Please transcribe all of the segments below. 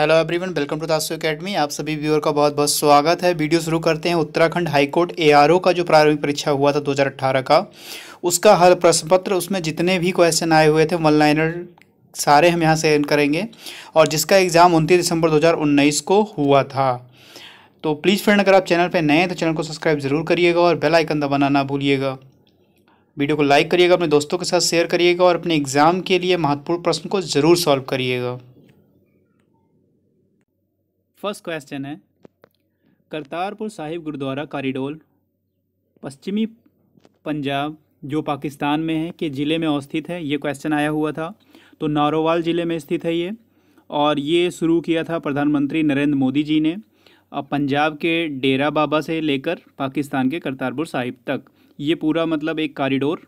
hello everyone welcome to Dasu academy आप सभी viewer का बहुत बहुत स्वागत है वीडियो शुरू करते हैं उत्तराखंड हाईकोर्ट एआरओ का जो प्रारंभिक परीक्षा हुआ था 2018 का उसका हर प्रश्न पत्र उसमें जितने भी क्वेश्चन आए हुए थे वन लाइनर सारे हम यहाँ से करेंगे और जिसका एग्ज़ाम उनतीस दिसंबर उन्नीस को हुआ था तो प्लीज़ फ्रेंड अगर आप चैनल पर नए हैं तो चैनल को सब्सक्राइब ज़रूर करिएगा और बेल आइकन दबाना ना भूलिएगा वीडियो को लाइक करिएगा अपने दोस्तों के साथ शेयर करिएगा और अपने एग्ज़ाम के लिए महत्वपूर्ण प्रश्न को ज़रूर सॉल्व करिएगा फर्स्ट क्वेश्चन है करतारपुर साहिब गुरुद्वारा कॉरिडोर पश्चिमी पंजाब जो पाकिस्तान में है के ज़िले में अवस्थित है ये क्वेश्चन आया हुआ था तो नारोवाल ज़िले में स्थित है ये और ये शुरू किया था प्रधानमंत्री नरेंद्र मोदी जी ने अब पंजाब के डेरा बाबा से लेकर पाकिस्तान के करतारपुर साहिब तक ये पूरा मतलब एक कॉरिडोर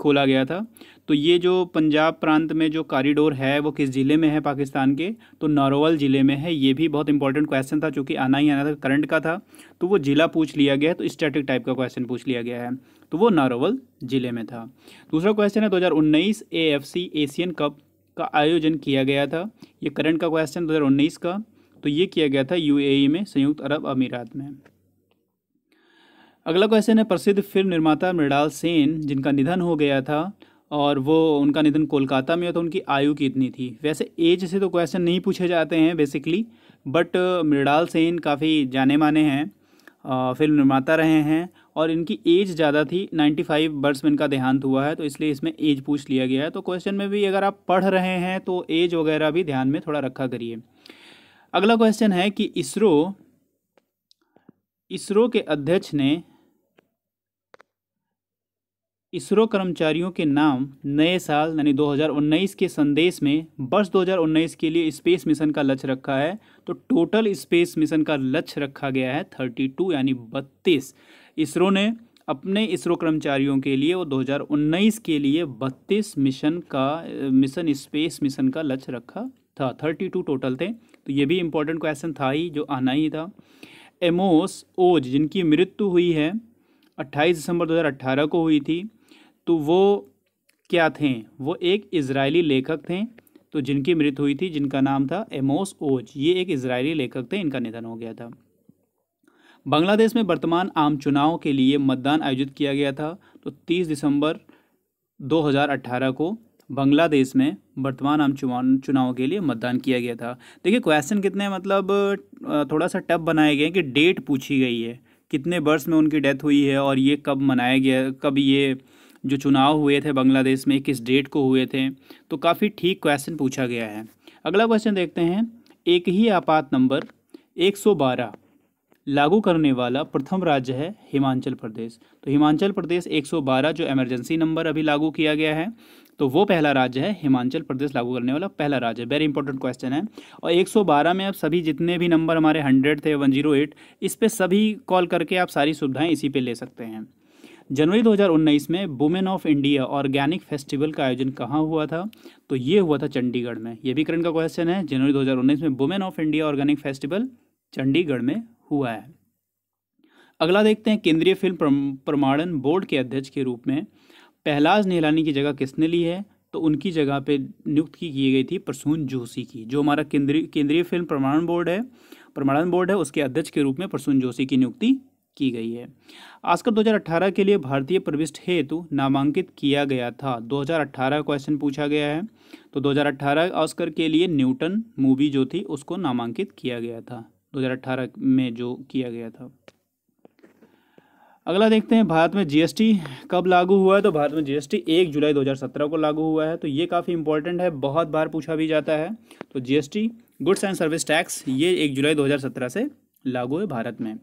खोला गया था तो ये जो पंजाब प्रांत में जो कॉरिडोर है वो किस ज़िले में है पाकिस्तान के तो नारोवल ज़िले में है ये भी बहुत इंपॉर्टेंट क्वेश्चन था चूँकि आना ही आना था करंट का था तो वो ज़िला पूछ लिया गया तो स्टैटिक टाइप का क्वेश्चन पूछ लिया गया है तो वो नारोवल ज़िले में था दूसरा क्वेश्चन है दो हज़ार उन्नीस एशियन कप का आयोजन किया गया था ये करंट का क्वेश्चन दो का तो ये किया गया था यू e में संयुक्त अरब अमीरात में अगला क्वेश्चन है प्रसिद्ध फिल्म निर्माता मृणाल सेन जिनका निधन हो गया था और वो उनका निधन कोलकाता में तो उनकी आयु कितनी थी वैसे एज से तो क्वेश्चन नहीं पूछे जाते हैं बेसिकली बट मृणाल सेन काफ़ी जाने माने हैं फिल्म निर्माता रहे हैं और इनकी एज ज़्यादा थी 95 फाइव वर्ष में इनका देहांत हुआ है तो इसलिए इसमें एज पूछ लिया गया है तो क्वेश्चन में भी अगर आप पढ़ रहे हैं तो एज वगैरह भी ध्यान में थोड़ा रखा करिए अगला क्वेश्चन है कि इसरो इसरो के अध्यक्ष ने इसरो कर्मचारियों के नाम नए साल यानी 2019 के संदेश में वर्ष 2019 के लिए स्पेस मिशन का लक्ष्य रखा है तो टोटल स्पेस मिशन का लक्ष्य रखा गया है 32 यानी 32 इसरो ने अपने इसरो कर्मचारियों के लिए वो 2019 के लिए 32 मिशन का मिशन स्पेस मिशन का लक्ष्य रखा था 32 टोटल थे तो ये भी इम्पोर्टेंट क्वेश्चन था ही जो आना ही था एमोस ओज जिनकी मृत्यु हुई है 28 दिसंबर 2018 को हुई थी तो वो क्या थे वो एक इजरायली लेखक थे तो जिनकी मृत्यु हुई थी जिनका नाम था एमोस ओज ये एक इजरायली लेखक थे इनका निधन हो गया था बांग्लादेश में वर्तमान आम चुनाव के लिए मतदान आयोजित किया गया था तो 30 दिसंबर 2018 को बांग्लादेश में वर्तमान आम चुनाव के लिए मतदान किया गया था देखिए क्वेश्चन कितने मतलब थोड़ा सा टफ बनाए गए हैं कि डेट पूछी गई है कितने वर्ष में उनकी डेथ हुई है और ये कब मनाया गया कब ये जो चुनाव हुए थे बांग्लादेश में किस डेट को हुए थे तो काफ़ी ठीक क्वेश्चन पूछा गया है अगला क्वेश्चन देखते हैं एक ही आपात नंबर 112 लागू करने वाला प्रथम राज्य है हिमाचल प्रदेश तो हिमाचल प्रदेश 112 जो इमरजेंसी नंबर अभी लागू किया गया है तो वो पहला राज्य है हिमाचल प्रदेश लागू करने वाला पहला राज्य है वेरी इंपॉर्टेंट क्वेश्चन है और 112 में आप सभी जितने भी नंबर हमारे 100 थे 108 इस पर सभी कॉल करके आप सारी सुविधाएं इसी पे ले सकते हैं जनवरी 2019 में women of India organic festival का आयोजन कहाँ हुआ था तो ये हुआ था चंडीगढ़ में ये भी करंट का क्वेश्चन है जनवरी 2019 में women of India organic festival Chandigarh में हुआ है अगला देखते हैं केंद्रीय फिल्म प्रमाणन बोर्ड के अध्यक्ष के रूप में पहलाज नेहलानी की जगह किसने ली है तो उनकी जगह पे नियुक्त की की गई थी प्रसून जोशी की जो हमारा केंद्रीय केंद्रीय फिल्म प्रमाणन बोर्ड है प्रमाणन बोर्ड है उसके अध्यक्ष के रूप में प्रसून जोशी की नियुक्ति की गई है आस्कर 2018 के लिए भारतीय प्रविष्ट हेतु नामांकित किया गया था 2018 क्वेश्चन पूछा गया है तो 2018 आस्कर के लिए न्यूटन मूवी जो थी उसको नामांकित किया गया था 2018 में जो किया गया था अगला देखते हैं भारत में जीएसटी कब लागू हुआ है तो भारत में जीएसटी एक जुलाई 2017 को लागू हुआ है तो ये काफ़ी इंपॉर्टेंट है बहुत बार पूछा भी जाता है तो GST goods and service tax ये एक जुलाई 2017 से लागू है भारत में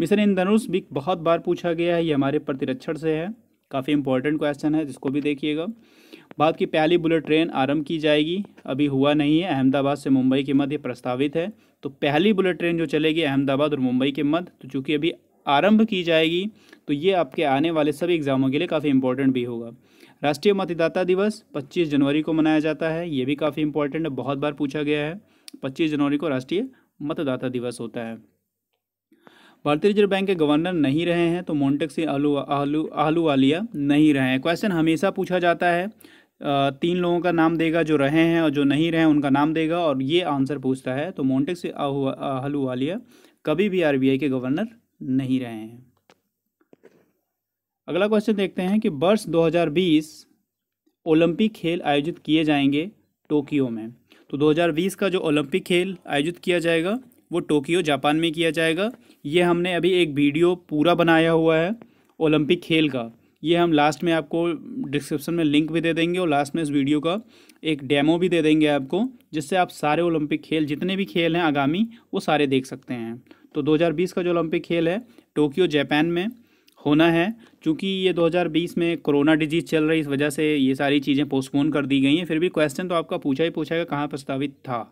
मिशन इन धनुष भी बहुत बार पूछा गया है ये हमारे प्रतिरक्षण से है काफ़ी इंपॉर्टेंट क्वेश्चन है जिसको भी देखिएगा बात की पहली बुलेट ट्रेन आरंभ की जाएगी अभी हुआ नहीं है अहमदाबाद से मुंबई के मध्य प्रस्तावित है तो पहली बुलेट ट्रेन जो चलेगी अहमदाबाद और मुंबई के मध्य तो चूँकि अभी आरंभ की जाएगी तो ये आपके आने वाले सभी एग्जामों के लिए काफ़ी इंपॉर्टेंट भी होगा राष्ट्रीय मतदाता दिवस 25 जनवरी को मनाया जाता है ये भी काफ़ी इंपॉर्टेंट है बहुत बार पूछा गया है 25 जनवरी को राष्ट्रीय मतदाता दिवस होता है भारतीय रिजर्व बैंक के गवर्नर नहीं रहे हैं तो मोन्टेक्सी आलू आलू वालिया नहीं रहे हैं क्वेश्चन हमेशा पूछा जाता है तीन लोगों का नाम देगा जो रहे हैं और जो नहीं रहे उनका नाम देगा और ये आंसर पूछता है तो आहलू वालिया कभी भी आर के गवर्नर नहीं रहे हैं अगला क्वेश्चन देखते हैं कि वर्ष 2020 ओलंपिक खेल आयोजित किए जाएंगे टोक्यो में तो 2020 का जो ओलंपिक खेल आयोजित किया जाएगा वो टोक्यो जापान में किया जाएगा ये हमने अभी एक वीडियो पूरा बनाया हुआ है ओलंपिक खेल का ये हम लास्ट में आपको डिस्क्रिप्शन में लिंक भी दे देंगे और लास्ट में इस वीडियो का एक डेमो भी दे देंगे आपको जिससे आप सारे ओलंपिक खेल जितने भी खेल हैं आगामी वो सारे देख सकते हैं तो 2020 का जो ओलंपिक खेल है टोक्यो जापान में होना है क्योंकि ये 2020 में कोरोना डिजीज़ चल रही इस वजह से ये सारी चीज़ें पोस्टपोन कर दी गई हैं फिर भी क्वेश्चन तो आपका पूछा ही पूछा है कहाँ प्रस्तावित था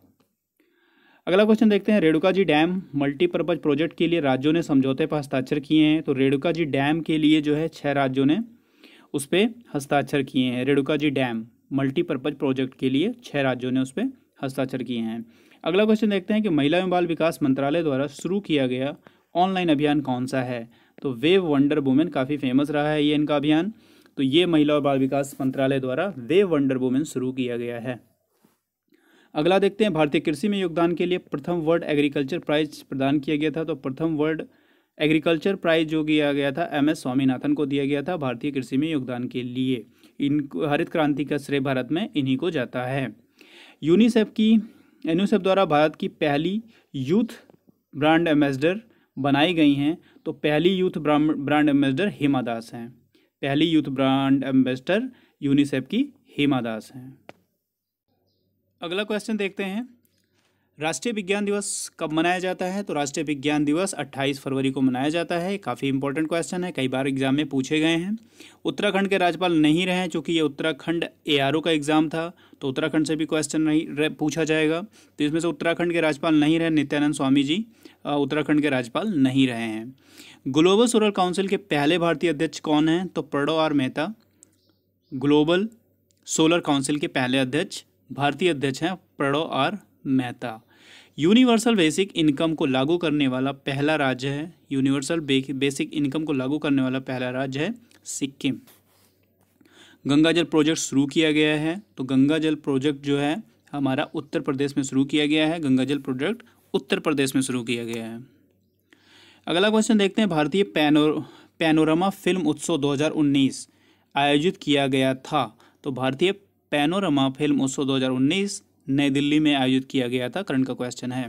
अगला क्वेश्चन देखते हैं Renuka ji dam multipurpose project के लिए राज्यों ने समझौते पर हस्ताक्षर किए हैं तो रेणुका जी डैम के लिए जो है छः राज्यों ने उस पर हस्ताक्षर किए हैं Renuka ji dam multipurpose project के लिए छः राज्यों ने उस पर हस्ताक्षर किए हैं अगला क्वेश्चन देखते हैं कि महिला एवं बाल विकास मंत्रालय द्वारा शुरू किया गया ऑनलाइन अभियान कौन सा है तो वेव वंडर वुमेन काफ़ी फेमस रहा है ये इनका अभियान तो ये महिला और बाल विकास मंत्रालय द्वारा वेव वंडर वुमेन शुरू किया गया है अगला देखते हैं भारतीय कृषि में योगदान के लिए प्रथम वर्ल्ड एग्रीकल्चर प्राइज प्रदान किया गया था तो प्रथम वर्ल्ड एग्रीकल्चर प्राइज जो किया गया था एम एस स्वामीनाथन को दिया गया था भारतीय कृषि में योगदान के लिए इन हरित क्रांति का श्रेय भारत में इन्हीं को जाता है यूनिसेफ की यूनिसेफ द्वारा भारत की पहली यूथ ब्रांड एम्बेसडर बनाई गई हैं तो पहली youth brand ambassador Hema Das हैं पहली यूथ ब्रांड एम्बेसडर यूनिसेफ की हेमा दास हैं अगला क्वेश्चन देखते हैं राष्ट्रीय विज्ञान दिवस कब मनाया जाता है तो राष्ट्रीय विज्ञान दिवस 28 फरवरी को मनाया जाता है काफ़ी इंपॉर्टेंट क्वेश्चन है कई बार एग्जाम में पूछे गए हैं उत्तराखंड के राज्यपाल नहीं रहे हैं चूँकि ये उत्तराखंड ए का एग्ज़ाम था तो उत्तराखंड से भी क्वेश्चन नहीं पूछा जाएगा तो इसमें से उत्तराखंड के राज्यपाल नहीं रहे नित्यानंद स्वामी जी उत्तराखंड के राज्यपाल नहीं रहे हैं ग्लोबल सोलर काउंसिल के पहले भारतीय अध्यक्ष कौन हैं तो Pranav R Mehta global solar council के पहले अध्यक्ष भारतीय अध्यक्ष हैं Pranav R Mehta universal basic income को लागू करने वाला पहला राज्य है यूनिवर्सल बेसिक इनकम को लागू करने वाला पहला राज्य है सिक्किम गंगा जल प्रोजेक्ट शुरू किया गया है तो गंगा जल प्रोजेक्ट जो है हमारा उत्तर प्रदेश में शुरू किया गया है गंगा जल प्रोजेक्ट उत्तर प्रदेश में शुरू किया गया है अगला क्वेश्चन देखते हैं भारतीय पैनो पैनोरमा फिल्म उत्सव 2019 आयोजित किया गया था तो भारतीय पैनोरमा फिल्म उत्सव 2019 नई दिल्ली में आयोजित किया गया था करंट का क्वेश्चन है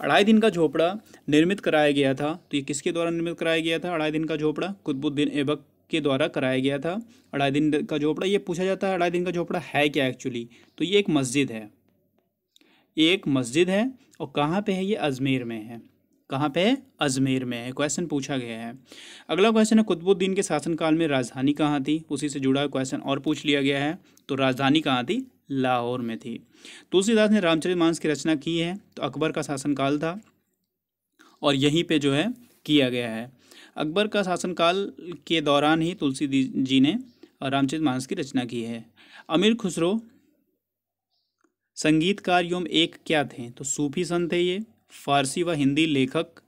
अढ़ाई दिन का झोपड़ा निर्मित कराया गया था तो ये किसके द्वारा निर्मित कराया गया था अढ़ाई दिन का झोपड़ा कुतुबुद्दीन ऐबक के द्वारा कराया गया था अढ़ाई दिन का झोपड़ा ये पूछा जाता है अढ़ाई दिन का झोपड़ा है क्या एक्चुअली तो ये एक मस्जिद है ये एक मस्जिद है और कहाँ पर है ये अजमेर में है कहाँ पे अजमेर में है क्वेश्चन पूछा गया है अगला क्वेश्चन है कुतुबुद्दीन के शासनकाल में राजधानी कहाँ थी उसी से जुड़ा क्वेश्चन और पूछ लिया गया है तो राजधानी कहाँ थी लाहौर में थी तुलसीदास ने रामचरित मानस की रचना की है तो अकबर का शासनकाल था और यहीं पे जो है किया गया है अकबर का शासनकाल के दौरान ही तुलसी जी ने रामचरित मानस की रचना की है अमीर खुसरो संगीतकार एवं एक क्या थे तो सूफी सन थे ये फारसी व हिंदी लेखक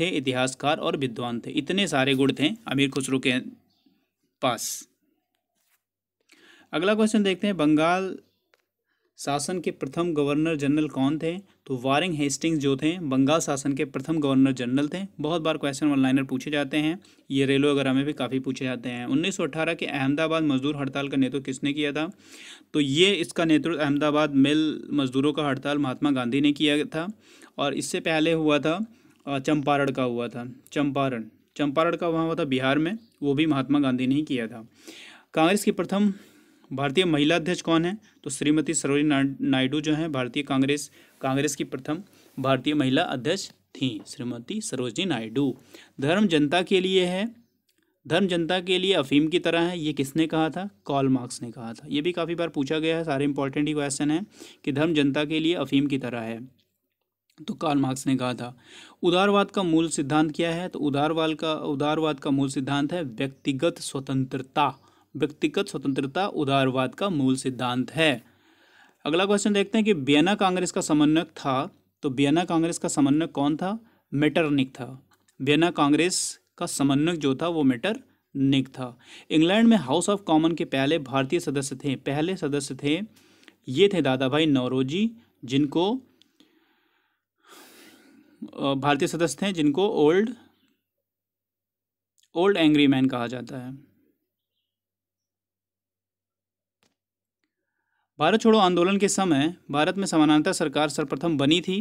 थे इतिहासकार और विद्वान थे इतने सारे गुण थे अमीर खुसरो के पास अगला क्वेश्चन देखते हैं बंगाल शासन के प्रथम गवर्नर जनरल कौन थे तो वारिंग हेस्टिंग्स जो थे बंगाल शासन के प्रथम गवर्नर जनरल थे बहुत बार क्वेश्चन वन लाइनर पूछे जाते हैं ये रेलो वगैरह में भी काफ़ी पूछे जाते हैं 1918 के अहमदाबाद मजदूर हड़ताल का नेतृत्व किसने किया था तो ये इसका नेतृत्व अहमदाबाद मिल मजदूरों का हड़ताल महात्मा गांधी ने किया था और इससे पहले हुआ था चंपारण का हुआ था चंपारण चंपारण का वहाँ हुआ था बिहार में वो भी महात्मा गांधी ने ही किया था कांग्रेस की प्रथम भारतीय महिला अध्यक्ष कौन है तो श्रीमती सरोजी नायडू जो हैं भारतीय कांग्रेस कांग्रेस की प्रथम भारतीय महिला अध्यक्ष थी श्रीमती सरोजनी नायडू धर्म जनता के लिए है धर्म जनता के लिए अफीम की तरह है ये किसने कहा था कॉल मार्क्स ने कहा था ये भी काफ़ी बार पूछा गया है सारे इंपॉर्टेंट ही क्वेश्चन है कि धर्म जनता के लिए अफीम की तरह है तो कार्ल मार्क्स ने कहा था उदारवाद का मूल सिद्धांत क्या है तो उदारवाद का उदारवाद का मूल सिद्धांत है व्यक्तिगत स्वतंत्रता व्यक्तिगत स्वतंत्रता उदारवाद का मूल सिद्धांत है अगला क्वेश्चन देखते हैं कि बियना कांग्रेस का समन्वयक था तो बियना कांग्रेस का समन्वयक कौन था मेटरनिक था बियना कांग्रेस का समन्वयक जो था वो मेटरनिक था इंग्लैंड में हाउस ऑफ कॉमन के पहले भारतीय सदस्य थे पहले सदस्य थे ये थे दादा भाई नौरोजी जिनको भारतीय सदस्य थे जिनको ओल्ड ओल्ड एंग्री मैन कहा जाता है भारत छोड़ो आंदोलन के समय भारत में समानांतर सरकार सर्वप्रथम बनी थी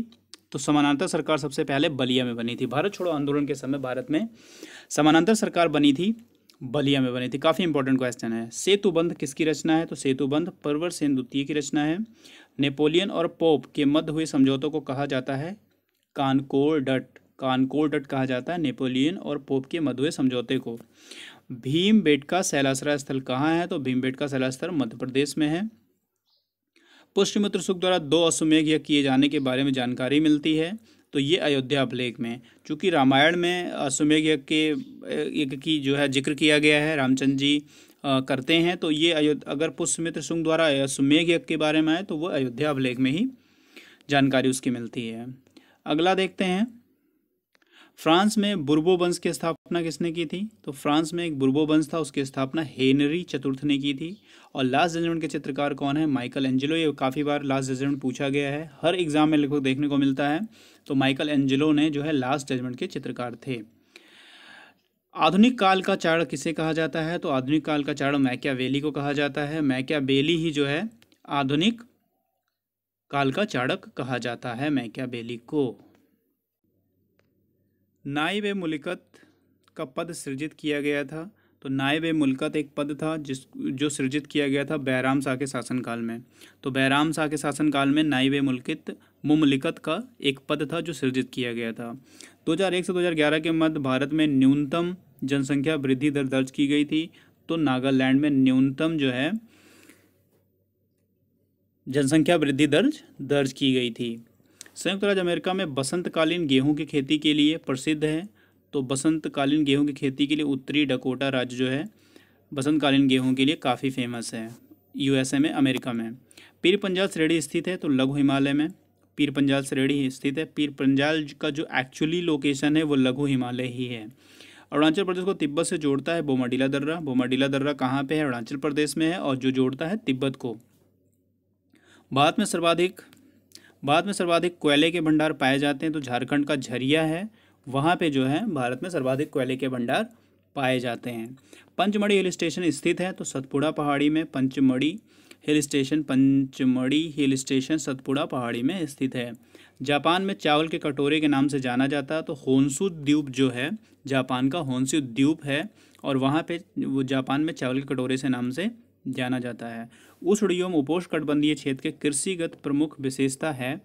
तो समानांतर सरकार सबसे पहले बलिया में बनी थी भारत छोड़ो आंदोलन के समय भारत में समानांतर सरकार बनी थी बलिया में बनी थी काफ़ी इंपॉर्टेंट क्वेश्चन है सेतुबंध किसकी रचना है तो सेतुबंध परवर सेन द्वितीय की रचना है नेपोलियन और पोप के मध्य हुए समझौतों को कहा जाता है कानकोर डट कानकोर डट कहा जाता है नेपोलियन और पोप के मध्य हुए समझौते को भीम बेट का स्थल कहाँ है तो भीम बेट का शैलास्थल मध्य प्रदेश में है पुष्यमित्र सुख द्वारा दो अश्वमेघ यज्ञ किए जाने के बारे में जानकारी मिलती है तो ये अयोध्या अभिलेख में चूँकि रामायण में अश्वमेघ यज्ञ के यज्ञ की जो है जिक्र किया गया है रामचंद्र जी करते हैं तो ये अयोध्या अगर पुष्यमित्र सुंग द्वारा अश्वमेघ यज्ञ के बारे में आए तो वो अयोध्या अभिलेख में ही जानकारी उसकी मिलती है अगला देखते हैं फ्रांस में बुर्बो वंश की स्थापना किसने की थी तो फ्रांस में एक बुर्बो वंश था उसकी स्थापना हेनरी चतुर्थ ने की थी और लास्ट जजमेंट के चित्रकार कौन है माइकल एंजेलो ये काफ़ी बार लास्ट जजमेंट पूछा गया है हर एग्जाम में लगभग देखने को मिलता है तो माइकल एंजेलो ने जो है लास्ट जजमेंट के चित्रकार थे आधुनिक काल का चाड़ किसे कहा जाता है तो आधुनिक काल का चाड़ मैक्या को कहा जाता है मैक्या ही जो है आधुनिक काल का चाणक कहा जाता है मैक्या को नायब मुलिकत का पद सृजित किया गया था तो नायब मुलकत एक पद था जिस जो सृजित किया गया था बहराम शाह के शासनकाल में तो बहराम शाह के शासनकाल में नायब मुल्कित मुमलिकत का एक पद था जो सृजित किया गया था 2001 से 2011 के मध्य भारत में न्यूनतम जनसंख्या वृद्धि दर दर्ज की गई थी तो नागालैंड में न्यूनतम जो है जनसंख्या वृद्धि दर्ज दर्ज की गई थी संयुक्त राज्य अमेरिका में बसंतकालीन गेहूं की खेती के लिए प्रसिद्ध है तो बसंतकालीन गेहूं की खेती के लिए उत्तरी डकोटा राज्य जो है बसंतकालीन गेहूं के लिए काफ़ी फेमस है यूएसए में अमेरिका में पीर पंजाल श्रेणी स्थित है तो लघु हिमालय में पीर पंजाल श्रेणी स्थित है पीर पंजाल का जो एक्चुअली लोकेशन है वो लघु हिमालय ही है अरुणाचल प्रदेश को तिब्बत से जोड़ता है बोमाडीला दर्रा बोमाडीला दर्रा कहाँ पे है अरुणाचल प्रदेश में है और जो जोड़ता है तिब्बत को भारत में सर्वाधिक भारत में सर्वाधिक कोयले के भंडार पाए जाते हैं तो झारखंड का झरिया है वहाँ पे जो है भारत में सर्वाधिक कोयले के भंडार पाए जाते हैं पंचमढ़ी हिल स्टेशन स्थित है तो सतपुड़ा पहाड़ी में Pachmarhi hill station Pachmarhi hill station Satpura पहाड़ी में स्थित है जापान में चावल के कटोरे के नाम से जाना जाता है तो होन्सु द्वीप जो है जापान का होन्सु द्वीप है और वहाँ पे वो जापान में चावल के कटोरे से नाम से जाना जाता है उस उड़ीयों में कटबंधीय क्षेत्र के कृषिगत प्रमुख विशेषता है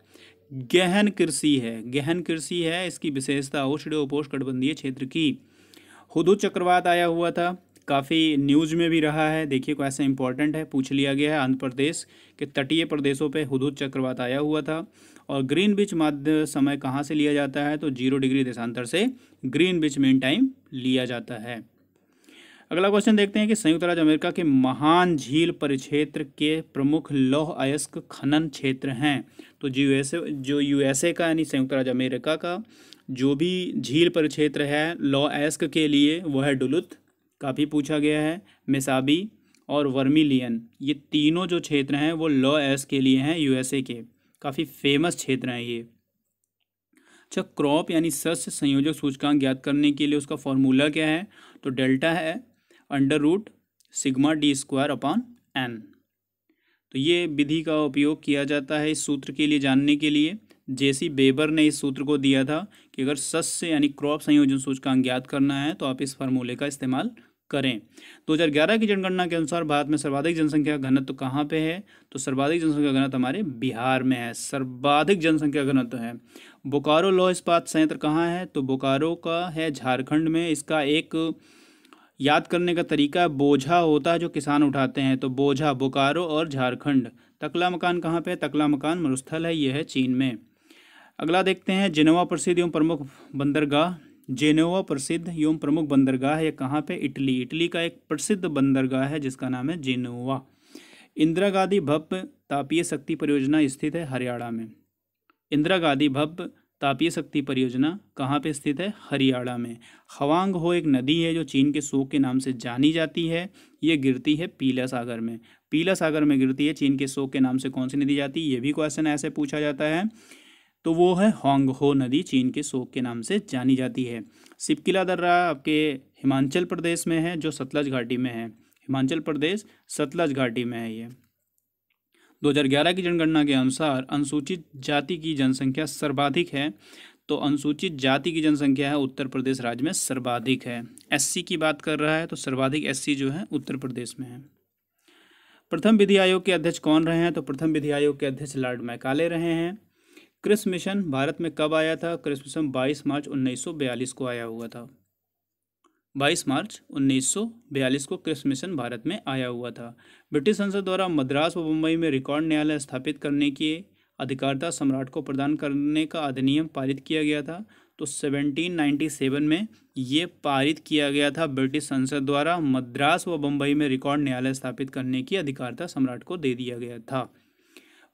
गहन कृषि है गहन कृषि है इसकी विशेषता उपोष कटबंधीय क्षेत्र की हुदूद चक्रवात आया हुआ था काफ़ी न्यूज़ में भी रहा है देखिए को ऐसा इंपॉर्टेंट है पूछ लिया गया है आंध्र प्रदेश के तटीय प्रदेशों पे हुदूद चक्रवात आया हुआ था और ग्रीन बिच माध्य समय कहाँ से लिया जाता है तो जीरो डिग्री देशांतर से ग्रीन बिच मेन टाइम लिया जाता है अगला क्वेश्चन देखते हैं कि संयुक्त राज्य अमेरिका के महान झील परिक्षेत्र के प्रमुख लौह अयस्क खनन क्षेत्र हैं तो जी यूएसए जो यूएसए का यानी संयुक्त राज्य अमेरिका का जो भी झील परिक्षेत्र है लौह अयस्क के लिए वह है डुलुत काफ़ी पूछा गया है मिसाबी और वर्मिलियन ये तीनों जो क्षेत्र हैं वो लॉ एस के लिए हैं यूएसए के काफ़ी फेमस क्षेत्र हैं ये अच्छा क्रॉप यानी सस्य संयोजक सूचकांक ज्ञात करने के लिए उसका फॉर्मूला क्या है तो डेल्टा है under root sigma D square upon N तो ये विधि का उपयोग किया जाता है इस सूत्र के लिए जानने के लिए जेसी बेबर ने इस सूत्र को दिया था कि अगर सस्य यानी क्रॉप संयोजन सूचकांक ज्ञात करना है तो आप इस फॉर्मूले का इस्तेमाल करें 2011 की जनगणना के अनुसार भारत में सर्वाधिक जनसंख्या घनत्व तो कहाँ पे है तो सर्वाधिक जनसंख्या घनत्व हमारे बिहार में है सर्वाधिक जनसंख्या घनत्व तो है बोकारो लौह इस्पात संयंत्र कहाँ है तो बोकारो का है झारखंड में इसका एक याद करने का तरीका बोझा होता है जो किसान उठाते हैं तो बोझा बोकारो और झारखंड तकला मकान कहाँ पे है तकला मकान मरुस्थल है यह है चीन में अगला देखते हैं जेनेवा प्रसिद्ध एवं प्रमुख बंदरगाह जेनोवा प्रसिद्ध एवं प्रमुख बंदरगाह है कहाँ पे इटली इटली का एक प्रसिद्ध बंदरगाह है जिसका नाम है जेनोवा इंदिरा गांधी भव्य तापीय शक्ति परियोजना स्थित है हरियाणा में इंदिरा गांधी भव्य तापीय शक्ति परियोजना कहाँ पे स्थित है हरियाणा में हवांग हो एक नदी है जो चीन के सोक के नाम से जानी जाती है ये गिरती है पीला सागर में पीला सागर में गिरती है चीन के सोक के नाम से कौन सी नदी जाती है ये भी क्वेश्चन ऐसे पूछा जाता है तो वो है हॉन्ग हो नदी चीन के सोक के नाम से जानी जाती है सिपकिला दर्रा आपके हिमाचल प्रदेश में है जो सतलज घाटी में है हिमाचल प्रदेश सतलज घाटी में है ये 2011 की जनगणना के अनुसार अनुसूचित जाति की जनसंख्या सर्वाधिक है तो अनुसूचित जाति की जनसंख्या है उत्तर प्रदेश राज्य में सर्वाधिक है एससी की बात कर रहा है तो सर्वाधिक एससी जो है उत्तर प्रदेश में है प्रथम विधि आयोग के अध्यक्ष कौन रहे हैं तो प्रथम विधि आयोग के अध्यक्ष लॉर्ड मैकाले रहे हैं क्रिस मिशन भारत में कब आया था क्रिस मिशन 22 मार्च 1942 को आया हुआ था 22 मार्च 1942 को कृष्ण मिशन भारत में आया हुआ था ब्रिटिश संसद द्वारा मद्रास व मुंबई में रिकॉर्ड न्यायालय स्थापित करने के अधिकारता सम्राट को प्रदान करने का अधिनियम पारित किया गया था तो 1797 में ये पारित किया गया था ब्रिटिश संसद द्वारा मद्रास व बम्बई में रिकॉर्ड न्यायालय स्थापित करने की अधिकारता सम्राट को दे दिया गया था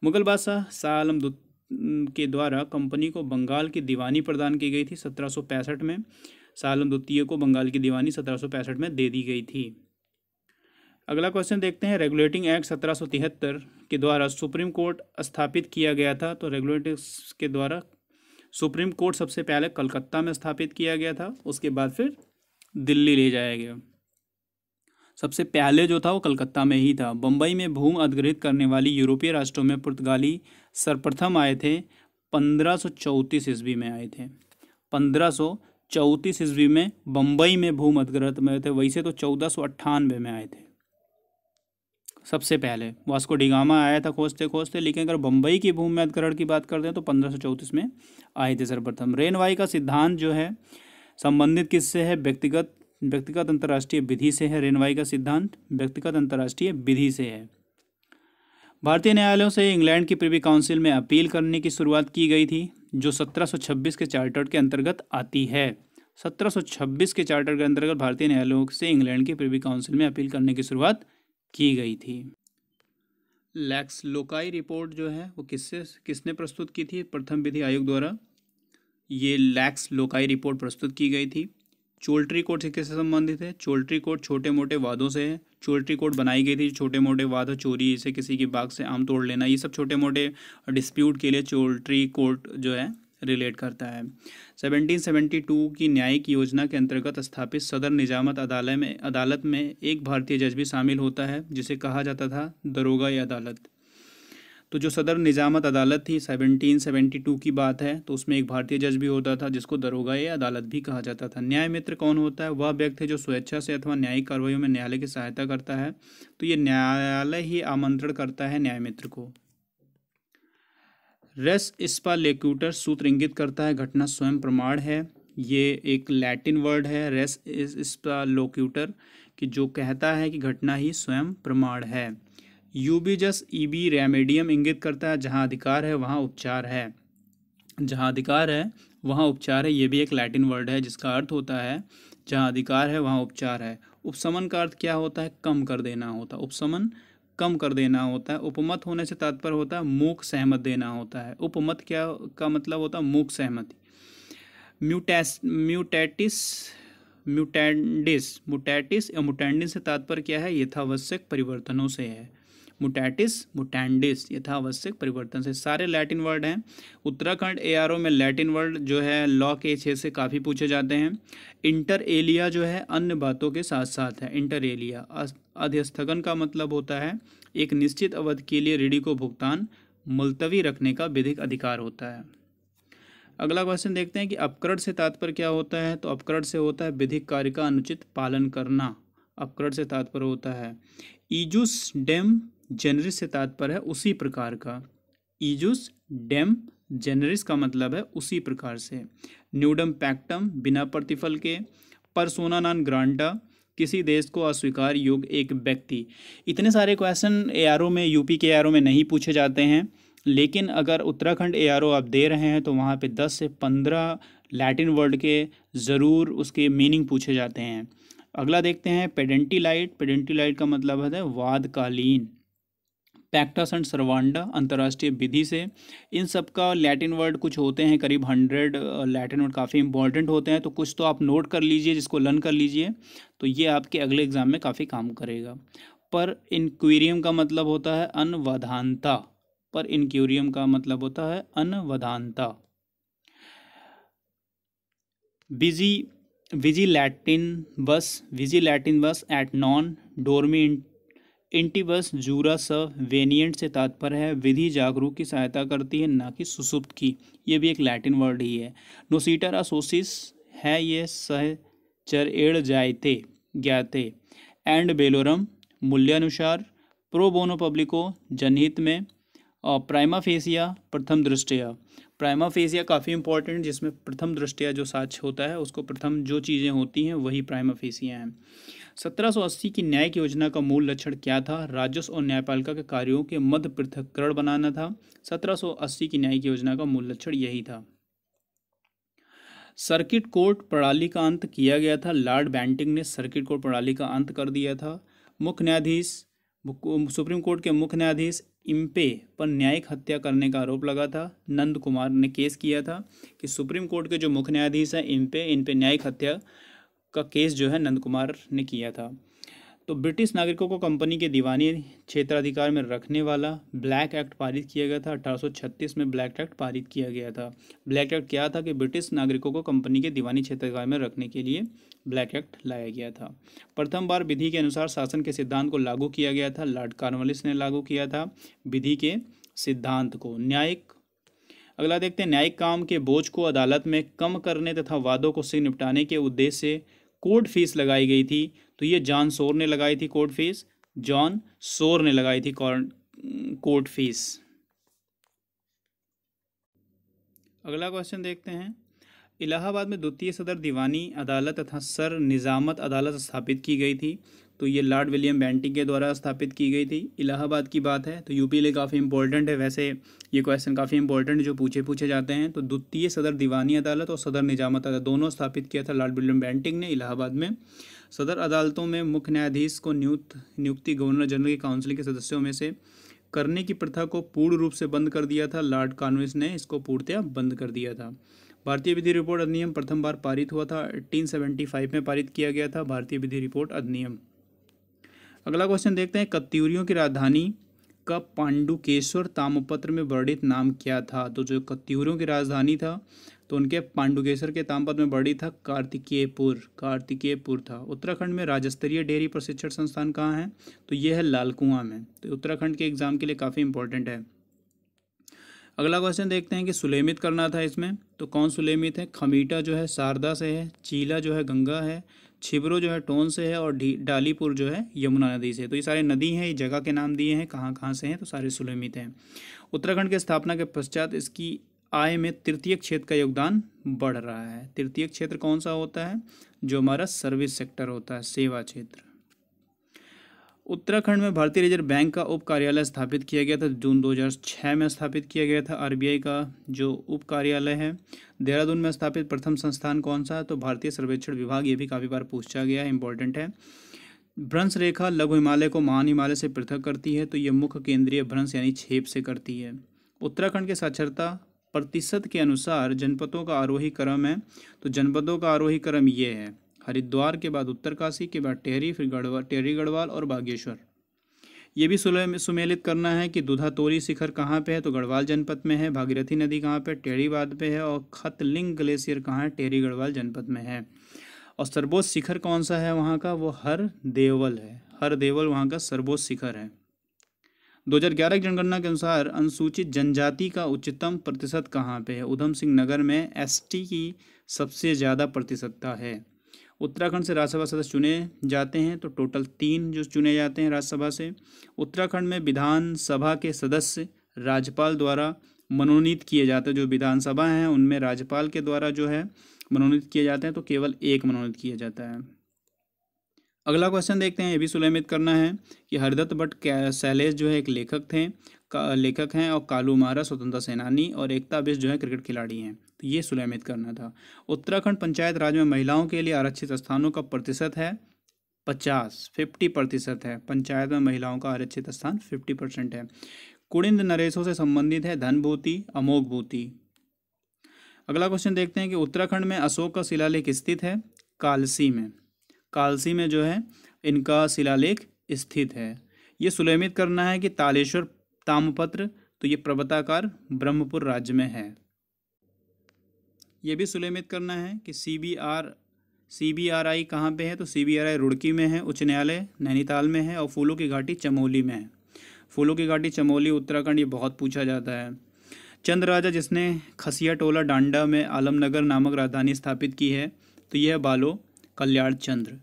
मुगल बादशाह शाह आलम के द्वारा कंपनी को बंगाल की दीवानी प्रदान की गई थी सत्रह में सालम द्वितीय को बंगाल की दीवानी सत्रह में दे दी गई थी अगला क्वेश्चन देखते हैं रेगुलेटिंग एक्ट सत्रह के द्वारा सुप्रीम कोर्ट स्थापित किया गया था तो रेगुलेटिंग के द्वारा सुप्रीम कोर्ट सबसे पहले कलकत्ता में स्थापित किया गया था उसके बाद फिर दिल्ली ले जाया गया सबसे पहले जो था वो कलकत्ता में ही था बम्बई में भूमि अधिग्रहित करने वाली यूरोपीय राष्ट्रों में पुर्तगाली सर्वप्रथम आए थे पंद्रह ईस्वी में आए थे पंद्रह चौंतीस ईस्वी में बम्बई में भूमध्यग्रहत में थे वैसे तो चौदह सौ अट्ठानवे में आए थे सबसे पहले वास्को डिगामा आया था खोजते खोजते लेकिन अगर बम्बई की भूमि में की बात करते हैं तो पंद्रह में आए थे सर्वप्रथम रेनवाई का सिद्धांत जो है संबंधित किससे है व्यक्तिगत व्यक्तिगत अंतर्राष्ट्रीय विधि से है रेनवाई का सिद्धांत व्यक्तिगत अंतर्राष्ट्रीय विधि से है भारतीय न्यायालयों से इंग्लैंड की प्रिवी काउंसिल में अपील करने की शुरुआत की गई थी जो 1726 के चार्टर के अंतर्गत आती है 1726 के चार्टर के अंतर्गत भारतीय न्यायालयों से इंग्लैंड की प्रिवी काउंसिल में अपील करने की शुरुआत की गई थी लैक्स लोकाई रिपोर्ट जो है वो किससे किसने प्रस्तुत की थी प्रथम विधि आयोग द्वारा ये लैक्स लोकाई रिपोर्ट प्रस्तुत की गई थी चोल्ट्री कोड किससे संबंधित है चोल्ट्री कोड छोटे मोटे वादों से है चोल्ट्री कोड बनाई गई थी छोटे मोटे वाद चोरी से किसी के बाग से आम तोड़ लेना ये सब छोटे मोटे डिस्प्यूट के लिए चोल्ट्री कोर्ट जो है रिलेट करता है 1772 की न्यायिक योजना के अंतर्गत स्थापित सदर निजामत अदालत में अदालत में एक भारतीय जज भी शामिल होता है जिसे कहा जाता था दरोगा या अदालत तो जो सदर निज़ामत अदालत थी 1772 की बात है तो उसमें एक भारतीय जज भी होता था जिसको दरोगा या अदालत भी कहा जाता था न्याय मित्र कौन होता है वह व्यक्ति है जो स्वेच्छा से अथवा न्यायिक कार्रवाई में न्यायालय की सहायता करता है तो ये न्यायालय ही आमंत्रण करता है न्याय मित्र को रेस इस्पा लेक्यूटर सूत्र इंगित करता है घटना स्वयं प्रमाण है ये एक लैटिन वर्ड है रेस इस्पा लोक्यूटर कि जो कहता है कि घटना ही स्वयं प्रमाण है यूबीजस ईबी रेमेडियम इंगित करता है जहाँ अधिकार है वहाँ उपचार है जहाँ अधिकार है वहाँ उपचार है ये भी एक लैटिन वर्ड है जिसका अर्थ होता है जहाँ अधिकार है वहाँ उपचार है उपसमन का अर्थ क्या होता है कम कर देना होता है उपसमन कम कर देना होता है उपमत होने से तात्पर्य होता है मूक सहमत देना होता है उपमत क्या का मतलब होता है मूक सहमति म्यूटैस म्यूटैटिस म्यूटेंडिस म्यूटैटिस या म्यूटैंडिस से तात्पर्य क्या है यथावश्यक परिवर्तनों से है मुटैटिस मुटैंडिस यथावश्यक परिवर्तन से सारे लैटिन वर्ड हैं उत्तराखंड एआरओ में लैटिन वर्ड जो है लॉ के छः से काफ़ी पूछे जाते हैं इंटर एलिया जो है अन्य बातों के साथ साथ है इंटर एलिया अध्यस्थगन का मतलब होता है एक निश्चित अवधि के लिए रिडी को भुगतान मुलतवी रखने का विधिक अधिकार होता है अगला क्वेश्चन देखते हैं कि अपकरण से तात्पर्य क्या होता है तो अपकरण से होता है विधिक कार्य का अनुचित पालन करना अपकरण से तात्पर्य होता है ईजुस डेम जेनरिस से तात्पर्य है उसी प्रकार का ईजुस डेम जेनरिस का मतलब है उसी प्रकार से न्यूडम पैक्टम बिना प्रतिफल के परसोना नान ग्रांटा किसी देश को अस्वीकार योग एक व्यक्ति इतने सारे क्वेश्चन एआरओ में यूपी के एआरओ में नहीं पूछे जाते हैं लेकिन अगर उत्तराखंड एआरओ आप दे रहे हैं तो वहाँ पे 10 से 15 लैटिन वर्ड के ज़रूर उसके मीनिंग पूछे जाते हैं अगला देखते हैं पेडेंटी लाइट पेडेंटी लाइट का मतलब है वादकालीन पैक्टस एंड सर्वांडा अंतर्राष्ट्रीय विधि से इन सब का लैटिन वर्ड कुछ होते हैं करीब हंड्रेड लैटिन वर्ड काफ़ी इंपॉर्टेंट होते हैं तो कुछ तो आप नोट कर लीजिए जिसको लर्न कर लीजिए तो ये आपके अगले एग्ज़ाम में काफ़ी काम करेगा पर इनक्वेरियम का मतलब होता है अनवधानता पर इनक्यूरियम का मतलब होता है अनवधानता विजी विजी लैटिन बस विजी लैटिन बस एट नॉन डोरमी एंटीबस जूरा सब वेनियंट से तात्पर्य है विधि जागरूक की सहायता करती है ना कि सुसुप्त की ये भी एक लैटिन वर्ड ही है नोसीटर असोसिस है ये सह चर एड़ जायते ज्ञाते एंड बेलोरम मूल्यानुसार प्रोबोनो पब्लिको जनहित में और प्राइमा फेसिया प्रथम दृष्टया प्राइमा फेसिया काफ़ी इंपॉर्टेंट जिसमें प्रथम दृष्टिया जो साक्ष होता है उसको प्रथम जो चीज़ें होती हैं वही प्राइमा फेसिया हैं 1780 की न्यायिक योजना का मूल लक्षण क्या था राजस्व और न्यायपालिका के कार्यों के मध्य पृथककरण बनाना था 1780 की न्यायिक योजना का मूल लक्षण यही था सर्किट कोर्ट प्रणाली का अंत किया गया था लॉर्ड बैंटिंग ने सर्किट कोर्ट प्रणाली का अंत कर दिया था मुख्य न्यायाधीश सुप्रीम कोर्ट के मुख्य न्यायाधीश इम्पे पर न्यायिक हत्या करने का आरोप लगा था नंद कुमार ने केस किया था कि सुप्रीम कोर्ट के जो मुख्य न्यायाधीश हैं इम्पे इन पर न्यायिक हत्या का केस जो है नंद कुमार ने किया था तो ब्रिटिश नागरिकों को कंपनी के दीवानी क्षेत्राधिकार में रखने वाला ब्लैक एक्ट पारित किया गया था 1836 में ब्लैक एक्ट पारित किया गया था ब्लैक एक्ट क्या था कि ब्रिटिश नागरिकों को कंपनी के दीवानी क्षेत्राधिकार में रखने के लिए ब्लैक एक्ट लाया गया था प्रथम बार विधि के अनुसार शासन के सिद्धांत को लागू किया गया था लॉर्ड कार्नवालिस ने लागू किया था विधि के सिद्धांत को न्यायिक अगला देखते हैं न्यायिक काम के बोझ को अदालत में कम करने तथा वादों को से निपटाने के उद्देश्य से कोर्ट फीस लगाई गई थी तो ये जॉन सोर ने लगाई थी कोर्ट फीस जॉन सोर ने लगाई थी कोर्ट फीस अगला क्वेश्चन देखते हैं इलाहाबाद में द्वितीय सदर दीवानी अदालत तथा सर निज़ामत अदालत स्थापित की गई थी तो ये लॉर्ड विलियम बैंटिंग के द्वारा स्थापित की गई थी इलाहाबाद की बात है तो यूपी लिए काफ़ी इंपॉर्टेंट है वैसे ये क्वेश्चन काफ़ी इंपॉर्टेंट जो पूछे पूछे जाते हैं तो द्वितीय सदर दीवानी अदालत और सदर निजामत अदालत दोनों स्थापित किया था लॉर्ड विलियम बैंटिंग ने इलाहाबाद में सदर अदालतों में मुख्य न्यायाधीश को नियुक्त नियुक्ति गवर्नर जनरल की काउंसिल के सदस्यों में से करने की प्रथा को पूर्ण रूप से बंद कर दिया था लॉर्ड कॉन्वेंस ने इसको पूर्णतया बंद कर दिया था भारतीय विधि रिपोर्ट अधिनियम प्रथम बार पारित हुआ था 1875 में पारित किया गया था भारतीय विधि रिपोर्ट अधिनियम अगला क्वेश्चन देखते हैं कत्यूरियों की राजधानी का पांडुकेश्वर तामपत्र में वर्णित नाम क्या था तो जो कत्यूरों की राजधानी था तो उनके पांडुकेसर के तामपद में बड़ी था कार्तिकेयपुर कार्तिकेयपुर था उत्तराखंड में राजस्तरीय डेयरी प्रशिक्षण संस्थान कहाँ है तो ये है लालकुआ में तो उत्तराखंड के एग्ज़ाम के लिए काफ़ी इंपॉर्टेंट है अगला क्वेश्चन देखते हैं कि सुलेमित करना था इसमें तो कौन सुलेमित है खमीटा जो है शारदा से है चीला जो है गंगा है छिबरो जो है टोन से है और डालीपुर जो है यमुना नदी से तो ये सारे नदी हैं ये जगह के नाम दिए हैं कहाँ कहाँ से हैं तो सारे सुलेमित हैं उत्तराखंड के स्थापना के पश्चात इसकी आय में तृतीय क्षेत्र का योगदान बढ़ रहा है तृतीय क्षेत्र कौन सा होता है जो हमारा सर्विस सेक्टर होता है सेवा क्षेत्र उत्तराखंड में भारतीय रिजर्व बैंक का उप कार्यालय स्थापित किया गया था जून 2006 में स्थापित किया गया था आरबीआई का जो उप कार्यालय है देहरादून में स्थापित प्रथम संस्थान कौन सा है तो भारतीय सर्वेक्षण विभाग ये भी काफ़ी बार पूछा गया है इंपॉर्टेंट है भ्रंश रेखा लघु हिमालय को महान हिमालय से पृथक करती है तो ये मुख्य केंद्रीय भ्रंश यानी छेप से करती है उत्तराखंड की साक्षरता प्रतिशत के अनुसार जनपदों का आरोही क्रम है तो जनपदों का आरोही क्रम ये है हरिद्वार के बाद उत्तरकाशी के बाद टेहरी फिर गढ़वा टेहरी गढ़वाल और बागेश्वर ये भी सुमेलित करना है कि दुधातोरी शिखर कहाँ पे है तो गढ़वाल जनपद में है भागीरथी नदी कहाँ पे टेहरी बाद पे है और खतलिंग ग्लेशियर कहाँ है टेहरी गढ़वाल जनपद में है और सर्वोच्च शिखर कौन सा है वहाँ का वो हर देवल है हर देवल वहाँ का सर्वोच्च शिखर है 2011 की जनगणना के अनुसार अनुसूचित जनजाति का उच्चतम प्रतिशत कहाँ पे है उधम सिंह नगर में एसटी की सबसे ज़्यादा प्रतिशतता है उत्तराखंड से राज्यसभा सदस्य चुने जाते हैं तो टोटल तीन जो चुने जाते हैं राज्यसभा से उत्तराखंड में विधानसभा के सदस्य राज्यपाल द्वारा मनोनीत किए जाते हैं जो विधानसभा हैं उनमें राज्यपाल के द्वारा जो है मनोनीत किए जाते हैं तो केवल एक मनोनीत किया जाता है अगला क्वेश्चन देखते हैं ये भी सुलेमित करना है कि हरदत्त भट्ट सैलेश जो है एक लेखक थे का लेखक हैं और कालू महारा स्वतंत्रता सेनानी और एकता बिश जो है क्रिकेट खिलाड़ी हैं तो ये सुलेमित करना था उत्तराखंड पंचायत राज में महिलाओं के लिए आरक्षित स्थानों का प्रतिशत है पचास फिफ्टी प्रतिशत है पंचायत में महिलाओं का आरक्षित स्थान फिफ्टी परसेंट है कुड़िंद नरेशों से संबंधित है धनभूति अमोघ भूति अगला क्वेश्चन देखते हैं कि उत्तराखंड में अशोक का शिलालेख स्थित है कालसी में कालसी में जो है इनका शिलालेख स्थित है ये सुलेमित करना है कि तालेश्वर तामपत्र तो ये पर्वताकार ब्रह्मपुर राज्य में है ये भी सुलेमित करना है कि C B R C B R I कहाँ पर है तो C B R I Roorkee में है उच्च न्यायालय नैनीताल में है और फूलों की घाटी चमोली में है फूलों की घाटी चमोली उत्तराखंड ये बहुत पूछा जाता है चंद्र राजा जिसने खसिया टोला डांडा में आलमनगर नामक राजधानी स्थापित की है तो यह बालो कल्याण चंद्र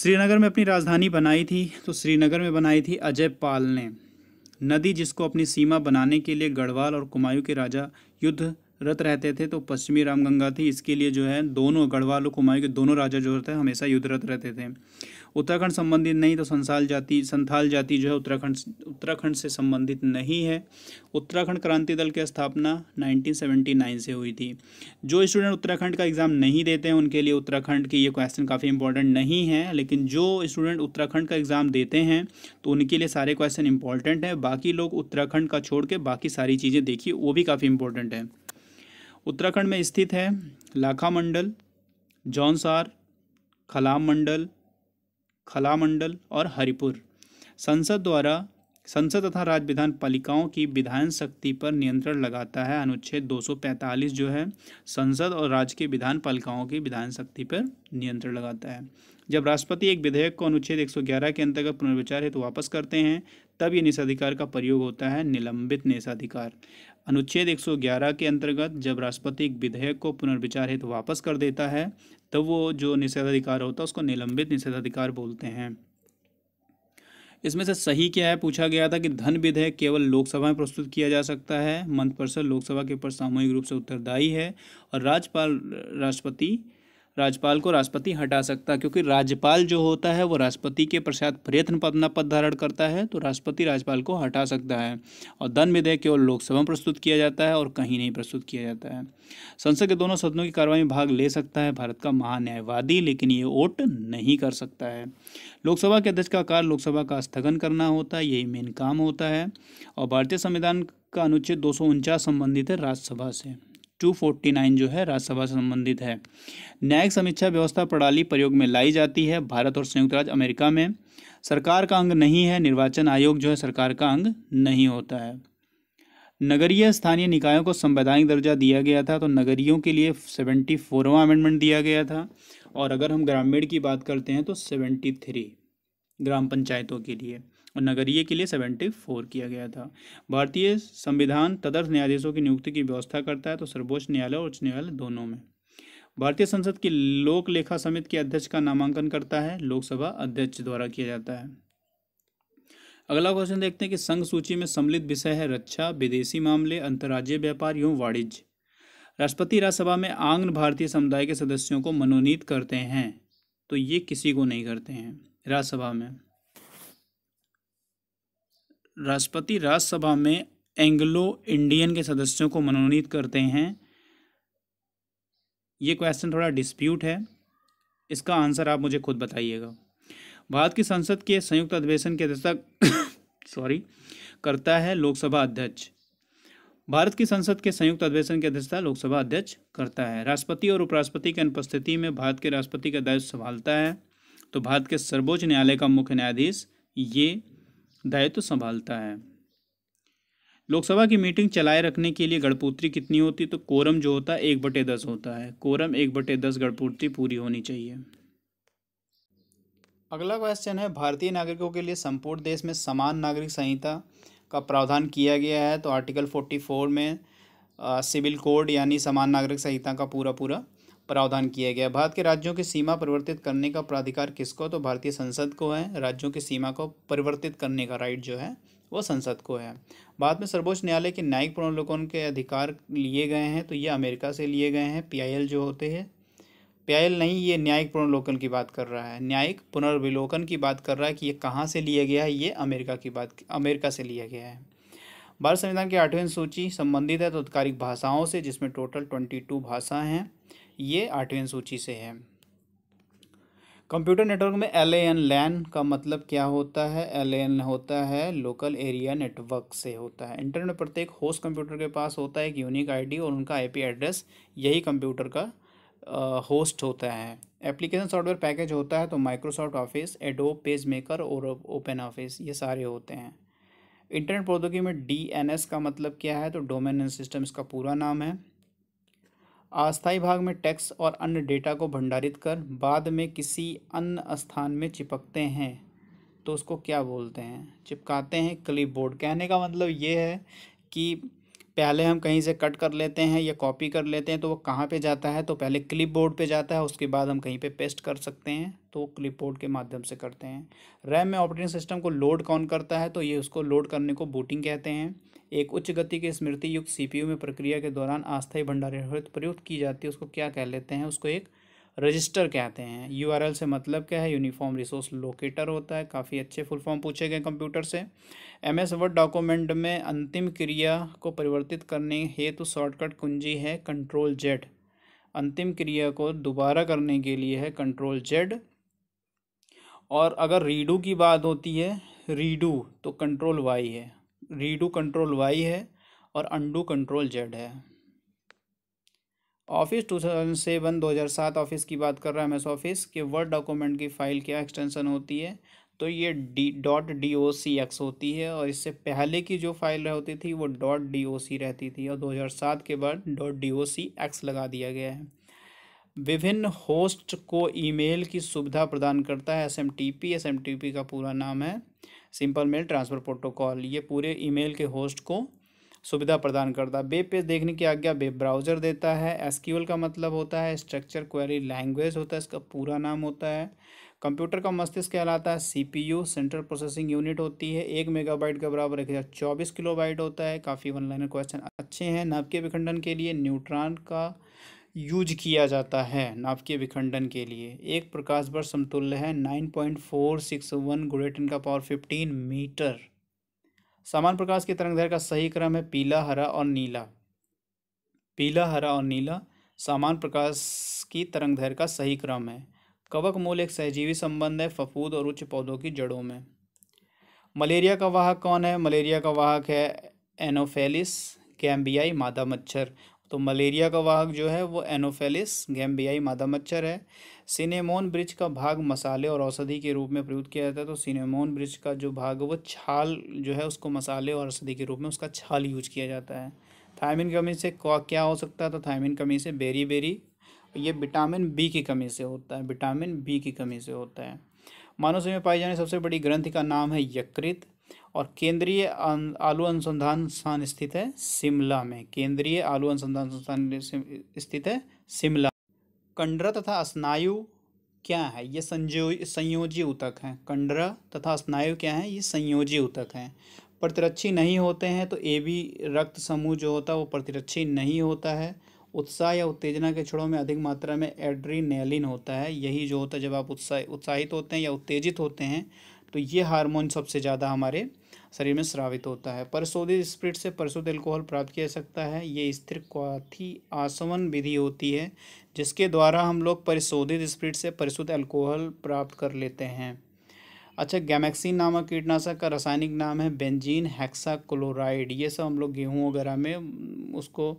श्रीनगर में अपनी राजधानी बनाई थी तो श्रीनगर में बनाई थी अजय पाल ने नदी जिसको अपनी सीमा बनाने के लिए गढ़वाल और कुमायूं के राजा युद्ध रत रहते थे तो पश्चिमी रामगंगा थी इसके लिए जो है दोनों गढ़वाल और कुमायूं के दोनों राजा जो होते हैं हमेशा युद्धरत रहते थे उत्तराखंड संबंधित नहीं तो संसाल जाति संथाल जाति जो है उत्तराखंड उत्तराखंड से संबंधित नहीं है उत्तराखंड क्रांति दल की स्थापना 1979 से हुई थी जो स्टूडेंट उत्तराखंड का एग्ज़ाम नहीं देते हैं उनके लिए उत्तराखंड की ये क्वेश्चन काफ़ी इंपॉर्टेंट नहीं है लेकिन जो स्टूडेंट उत्तराखंड का एग्ज़ाम देते हैं तो उनके लिए सारे क्वेश्चन इंपॉर्टेंट हैं बाकी लोग उत्तराखंड का छोड़ के बाकी सारी चीज़ें देखिए वो भी काफ़ी इंपॉर्टेंट है उत्तराखंड में स्थित है लाखा मंडल जौनसार खलाम मंडल खला मंडल और हरिपुर संसद द्वारा संसद तथा राज्य विधान पालिकाओं की विधान शक्ति पर नियंत्रण लगाता है अनुच्छेद 245 जो है संसद और राज्य के विधान पालिकाओं की विधान शक्ति पर नियंत्रण लगाता है जब राष्ट्रपति एक विधेयक को अनुच्छेद 111 के अंतर्गत पुनर्विचार हेतु तो वापस करते हैं तब ये निषाधिकार का प्रयोग होता है निलंबित निषाधिकार अनुच्छेद 111 के अंतर्गत जब राष्ट्रपति एक विधेयक को पुनर्विचार हेतु वापस कर देता है तब तो वो जो निषेधाधिकार होता है उसको निलंबित निषेधाधिकार बोलते हैं इसमें से सही क्या है पूछा गया था कि धन विधेयक केवल लोकसभा में प्रस्तुत किया जा सकता है मंत्रिपरिषद लोकसभा के ऊपर सामूहिक रूप से उत्तरदायी है और राज्यपाल राष्ट्रपति राज्यपाल को राष्ट्रपति हटा सकता है क्योंकि राज्यपाल जो होता है वो राष्ट्रपति के पश्चात प्रयत्न अपना पद धारण करता है तो राष्ट्रपति राज्यपाल को हटा सकता है और धन विधेयक केवल लोकसभा में प्रस्तुत किया जाता है और कहीं नहीं प्रस्तुत किया जाता है संसद के दोनों सदनों की कार्रवाई में भाग ले सकता है भारत का महान्यायवादी लेकिन ये वोट नहीं कर सकता है लोकसभा के अध्यक्ष का कार्य लोकसभा का स्थगन करना होता है यही मेन काम होता है और भारतीय संविधान का अनुच्छेद दो संबंधित है राज्यसभा से 249 जो है राज्यसभा से संबंधित है न्यायिक समीक्षा व्यवस्था प्रणाली प्रयोग में लाई जाती है भारत और संयुक्त राज्य अमेरिका में सरकार का अंग नहीं है निर्वाचन आयोग जो है सरकार का अंग नहीं होता है नगरीय स्थानीय निकायों को संवैधानिक दर्जा दिया गया था तो नगरियों के लिए सेवेंटी फोरवा अमेंडमेंट दिया गया था और अगर हम ग्रामीण की बात करते हैं तो सेवेंटी थ्री ग्राम पंचायतों के लिए और नगरीय के लिए सेवेंटी फोर किया गया था भारतीय संविधान तदर्थ न्यायाधीशों की नियुक्ति की व्यवस्था करता है तो सर्वोच्च न्यायालय और उच्च न्यायालय दोनों में भारतीय संसद की लोक लेखा समिति के अध्यक्ष का नामांकन करता है लोकसभा अध्यक्ष द्वारा किया जाता है अगला क्वेश्चन देखते हैं कि संघ सूची में सम्मिलित विषय है रक्षा विदेशी मामले अंतर्राज्यीय व्यापार एवं वाणिज्य राष्ट्रपति राज्यसभा में आंग्न भारतीय समुदाय के सदस्यों को मनोनीत करते हैं तो ये किसी को नहीं करते हैं राज्यसभा में राष्ट्रपति राज्यसभा में एंग्लो इंडियन के सदस्यों को मनोनीत करते हैं ये क्वेश्चन थोड़ा डिस्प्यूट है इसका आंसर आप मुझे खुद बताइएगा भारत की संसद के संयुक्त अधिवेशन की अध्यक्षता सॉरी करता है लोकसभा अध्यक्ष भारत की संसद के संयुक्त अधिवेशन की अध्यक्षता लोकसभा अध्यक्ष करता है राष्ट्रपति और उपराष्ट्रपति की अनुपस्थिति में भारत के राष्ट्रपति का दायित्व संभालता है तो भारत के सर्वोच्च न्यायालय का मुख्य न्यायाधीश ये दायित्व तो संभालता है लोकसभा की मीटिंग चलाए रखने के लिए गढ़पुत्री कितनी होती तो कोरम जो होता है एक बटे दस होता है कोरम एक बटे दस गढ़पुत्री पूरी होनी चाहिए अगला क्वेश्चन है भारतीय नागरिकों के लिए संपूर्ण देश में समान नागरिक संहिता का प्रावधान किया गया है तो आर्टिकल फोर्टी फोर में सिविल कोड यानी समान नागरिक संहिता का पूरा पूरा प्रावधान किया गया भारत के राज्यों की सीमा परिवर्तित करने का प्राधिकार किसको तो भारतीय संसद को है राज्यों की सीमा को परिवर्तित करने का राइट जो है वो संसद को है बाद में सर्वोच्च न्यायालय के न्यायिक पुनर्लोकन के अधिकार लिए गए हैं तो ये अमेरिका से लिए गए हैं पीआईएल जो होते हैं पीआईएल नहीं ये न्यायिक पुनर्लोकन की बात कर रहा है न्यायिक पुनर्विलोकन की बात कर रहा है कि ये कहाँ से लिया गया है ये अमेरिका की बात अमेरिका से लिया गया है भारत संविधान की आठवीं सूची संबंधित है तत्कालिक तो भाषाओं से जिसमें टोटल ट्वेंटी टू भाषाएँ हैं ये आठवीं सूची से है कंप्यूटर नेटवर्क में एल एन लैन का मतलब क्या होता है एल एन होता है लोकल एरिया नेटवर्क से होता है इंटरनेट में प्रत्येक होस्ट कंप्यूटर के पास होता है एक यूनिक आईडी और उनका आईपी एड्रेस यही कंप्यूटर का होस्ट होता है एप्लीकेशन सॉफ्टवेयर पैकेज होता है तो Microsoft Office Adobe PageMaker और ओपन ऑफिस ये सारे होते हैं इंटरनेट प्रौद्योगिकी में डी एन एस का मतलब क्या है तो डोमेन सिस्टम इसका पूरा नाम है अस्थायी भाग में टैक्स और अन्य डेटा को भंडारित कर बाद में किसी अन्य स्थान में चिपकते हैं तो उसको क्या बोलते हैं चिपकाते हैं क्लिप बोर्ड कहने का मतलब ये है कि पहले हम कहीं से कट कर लेते हैं या कॉपी कर लेते हैं तो वो कहाँ पे जाता है तो पहले क्लिप बोर्ड पर जाता है उसके बाद हम कहीं पे पेस्ट कर सकते हैं तो क्लिप बोर्ड के माध्यम से करते हैं रैम में ऑपरेटिंग सिस्टम को लोड कौन करता है तो ये उसको लोड करने को बूटिंग कहते हैं एक उच्च गति के स्मृति युक्त सीपीयू में प्रक्रिया के दौरान अस्थायी भंडारण प्रयुक्त की जाती है उसको क्या कह लेते हैं उसको एक रजिस्टर कहते हैं यूआरएल से मतलब क्या है यूनिफॉर्म रिसोर्स लोकेटर होता है काफ़ी अच्छे फुल फॉर्म पूछे गए कंप्यूटर से एम एस वर्ड डॉक्यूमेंट में अंतिम क्रिया को परिवर्तित करने हेतु शॉर्टकट कुंजी है कंट्रोल जेड अंतिम क्रिया को दोबारा करने के लिए है कंट्रोल जेड और अगर रीडू की बात होती है रीडू तो कंट्रोल वाई है रीडू कंट्रोल वाई है और अंडू कंट्रोल जेड है ऑफिस टू थाउजेंड सेवन दो हज़ार सात ऑफिस की बात कर रहा है एम ऑफिस के वर्ड डॉक्यूमेंट की फ़ाइल क्या एक्सटेंशन होती है तो ये D dot D O C X होती है और इससे पहले की जो फाइल होती थी वो डॉट डी ओ सी रहती थी और दो हज़ार सात के बाद dot D O C X लगा दिया गया है विभिन्न होस्ट को ईमेल की सुविधा प्रदान करता है S M T P S M T P का पूरा नाम है सिंपल मेल ट्रांसफ़र प्रोटोकॉल ये पूरे ईमेल के होस्ट को सुविधा प्रदान करता है वेब पेज देखने की आज्ञा वेब ब्राउज़र देता है एसक्यूएल का मतलब होता है स्ट्रक्चर क्वेरी लैंग्वेज होता है इसका पूरा नाम होता है कंप्यूटर का मस्तिष्क कहलाता है सीपीयू सेंट्रल प्रोसेसिंग यूनिट होती है एक मेगाबाइट के बराबर एक हज़ार चौबीस किलोबाइट होता है काफ़ी वन क्वेश्चन अच्छे हैं नव के विखंडन के लिए न्यूट्रॉन का यूज किया जाता है नाभिकीय विखंडन के लिए एक प्रकाश वर्ष समतुल्य है nine point four six one गुरेटन का पावर फिफ्टीन मीटर सामान्य प्रकाश की तरंगदैर्घ्य का सही क्रम है पीला हरा और नीला पीला हरा और नीला सामान्य प्रकाश की तरंगदैर्घ्य का सही क्रम है कवक मूल एक सहजीवी संबंध है फफूद और उच्च पौधों की जड़ों में मलेरिया का वाहक कौन है मलेरिया का वाहक है एनोफेलिस कैम्बियाई मादा मच्छर तो मलेरिया का वाहक जो है वो एनोफेलिस गैम्बियाई मादा मच्छर है सिनेमोन ब्रिज का भाग मसाले और औषधि के रूप में प्रयुक्त किया जाता है तो सिनेमोन ब्रिज का जो भाग वो छाल जो है उसको मसाले और औषधि के रूप में उसका छाल यूज किया जाता है थायमिन कमी से क्या हो सकता है तो थायमिन कमी से बेरी बेरी ये विटामिन बी की कमी से होता है विटामिन बी की कमी से होता है मानव से में पाई जाने सबसे बड़ी ग्रंथि का नाम है यकृत और केंद्रीय आलू अनुसंधान संस्थान स्थित है शिमला में केंद्रीय आलू अनुसंधान संस्थान स्थित है शिमला कंडरा तथा स्नायु क्या है ये संजो संयोजी ऊतक हैं कंडरा तथा स्नायु क्या है ये संयोजी ऊतक हैं प्रतिरक्षी नहीं होते हैं तो ए बी रक्त समूह जो होता है वो प्रतिरक्षी नहीं होता है उत्साह या उत्तेजना के क्षणों में अधिक मात्रा में एड्रीनेलिन होता है यही जो होता है जब आप उत्साह उत्साहित होते हैं या उत्तेजित होते हैं तो ये हार्मोन सबसे ज़्यादा हमारे शरीर में स्रावित होता है परसोदित स्प्रिट से परसोद एल्कोहल प्राप्त किया जा सकता है ये स्थिर क्वाथी आसवन विधि होती है जिसके द्वारा हम लोग परिशोधित स्प्रिट से परिशुद्ध एल्कोहल प्राप्त कर लेते हैं अच्छा गैमेक्सिन नामक कीटनाशक का रासायनिक नाम है बेंजीन हेक्सा क्लोराइड ये सब हम लोग गेहूँ वगैरह में उसको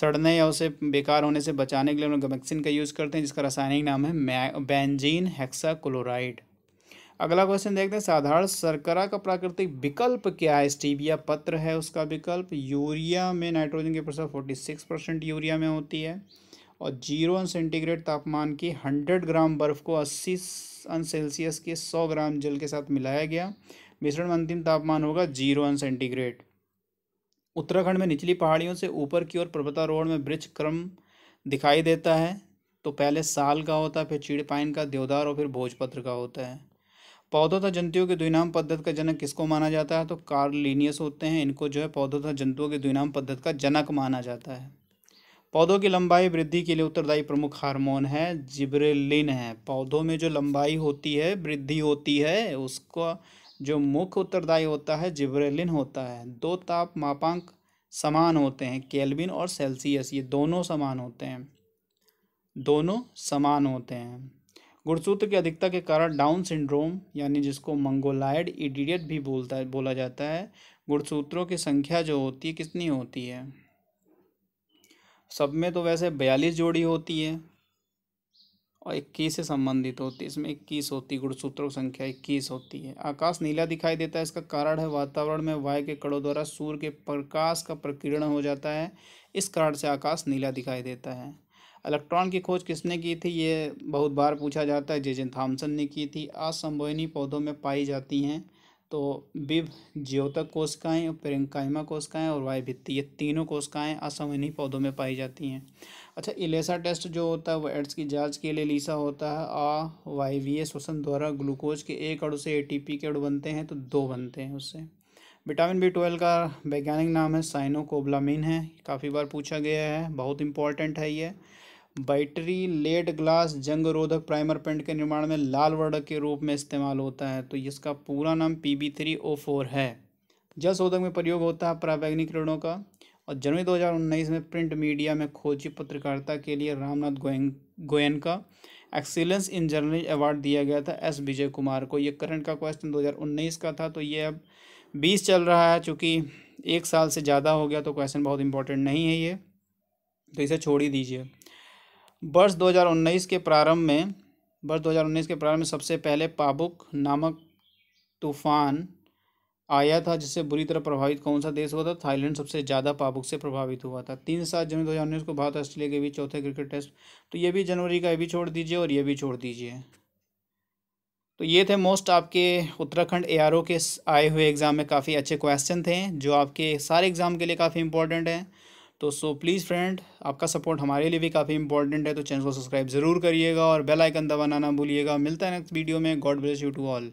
सड़ने या उसे बेकार होने से बचाने के लिए हम लोग गैमेक्सिन का यूज़ करते हैं जिसका रासायनिक नाम है बेंजीन हेक्सा क्लोराइड अगला क्वेश्चन देखते हैं साधारण सरकरा का प्राकृतिक विकल्प क्या है स्टीबिया पत्र है उसका विकल्प यूरिया में नाइट्रोजन की प्रसार फोर्टी सिक्स परसेंट यूरिया में होती है और जीरो सेंटीग्रेड तापमान की हंड्रेड ग्राम बर्फ़ को अस्सी अंश सेल्सियस के सौ ग्राम जल के साथ मिलाया गया मिश्रण में अंतिम तापमान होगा जीरो अंश सेंटीग्रेड उत्तराखंड में निचली पहाड़ियों से ऊपर की ओर पर्वतारोहण में वृक्ष क्रम दिखाई देता है तो पहले साल का होता है फिर चिड़पाइन का देवदार और फिर भोजपत्र का होता है पौधों तथा जंतुओं के द्विनाम पद्धत का जनक किसको माना जाता है तो कार्लिनियस होते हैं इनको जो है पौधों तथा जंतुओं के द्विनाम पद्धत का जनक माना जाता है पौधों की लंबाई वृद्धि के लिए उत्तरदायी प्रमुख हार्मोन है जिब्रेलिन है पौधों में जो लंबाई होती है वृद्धि होती है उसका जो मुख्य उत्तरदायी होता है जिब्रेलिन होता है दो ताप मापांक समान होते हैं केल्विन और सेल्सियस ये दोनों समान होते हैं दोनों समान होते हैं गुणसूत्र की अधिकता के कारण डाउन सिंड्रोम यानी जिसको मंगोलाइड इडिडियट भी बोलता है बोला जाता है गुणसूत्रों की संख्या जो होती है कितनी होती है सब में तो वैसे बयालीस जोड़ी होती है और इक्कीस से संबंधित होती है इसमें इक्कीस होती है गुणसूत्रों की संख्या इक्कीस होती है आकाश नीला दिखाई देता है इसका कारण है वातावरण में वायु के कड़ों द्वारा सूर्य के प्रकाश का प्रकीर्ण हो जाता है इस कारण से आकाश नीला दिखाई देता है इलेक्ट्रॉन की खोज किसने की थी ये बहुत बार पूछा जाता है जे जेन थामसन ने की थी असंभवनी पौधों में पाई जाती हैं तो बिब ज्योतक कोशिकाएँ प्रियंकाइमा कोशिकाएँ और वाई भित्ति ये तीनों कोशिकाएँ असंवहनी पौधों में पाई जाती हैं अच्छा इलेसा टेस्ट जो होता है वो एड्स की जांच के लिए लीसा होता है आ वाई वी श्वसन द्वारा ग्लूकोज के एक अड़ से ए टी पी के अड़ बनते हैं तो दो बनते हैं उससे विटामिन बी ट्वेल्व का वैज्ञानिक नाम है साइनोकोब्लामिन है काफ़ी बार पूछा गया है बहुत इंपॉर्टेंट है ये बैटरी लेड ग्लास जंग रोधक प्राइमर पेंट के निर्माण में लाल वर्ण के रूप में इस्तेमाल होता है तो इसका पूरा नाम P B three O four है जस शोधक में प्रयोग होता है प्रावैग्निक ऋणों का और जनवरी 2019 में प्रिंट मीडिया में खोजी पत्रकारिता के लिए रामनाथ गोयन गोयन का एक्सीलेंस इन जर्नलिज अवार्ड दिया गया था एस विजय कुमार को ये करंट का क्वेश्चन 2019 का था तो ये अब बीस चल रहा है चूँकि एक साल से ज़्यादा हो गया तो क्वेश्चन बहुत इंपॉर्टेंट नहीं है ये तो इसे छोड़ ही दीजिए वर्ष 2019 के प्रारंभ में वर्ष 2019 के प्रारंभ में सबसे पहले पाबुक नामक तूफान आया था जिससे बुरी तरह प्रभावित कौन सा देश हुआ था थाईलैंड सबसे ज़्यादा पाबुक से प्रभावित हुआ था तीन सात जनवरी दो हज़ार उन्नीस को भारत ऑस्ट्रेलिया के बीच चौथे क्रिकेट टेस्ट तो ये भी जनवरी का ये भी छोड़ दीजिए और ये भी छोड़ दीजिए तो ये थे मोस्ट आपके उत्तराखंड ए के आए हुए एग्ज़ाम में काफ़ी अच्छे क्वेश्चन थे जो आपके सारे एग्ज़ाम के लिए काफ़ी इंपॉर्टेंट हैं तो सो प्लीज़ फ्रेंड आपका सपोर्ट हमारे लिए भी काफ़ी इंपॉर्टेंट है तो चैनल को सब्सक्राइब ज़रूर करिएगा और बेल आइकन दबाना ना भूलिएगा मिलता है नेक्स्ट वीडियो में God bless you to all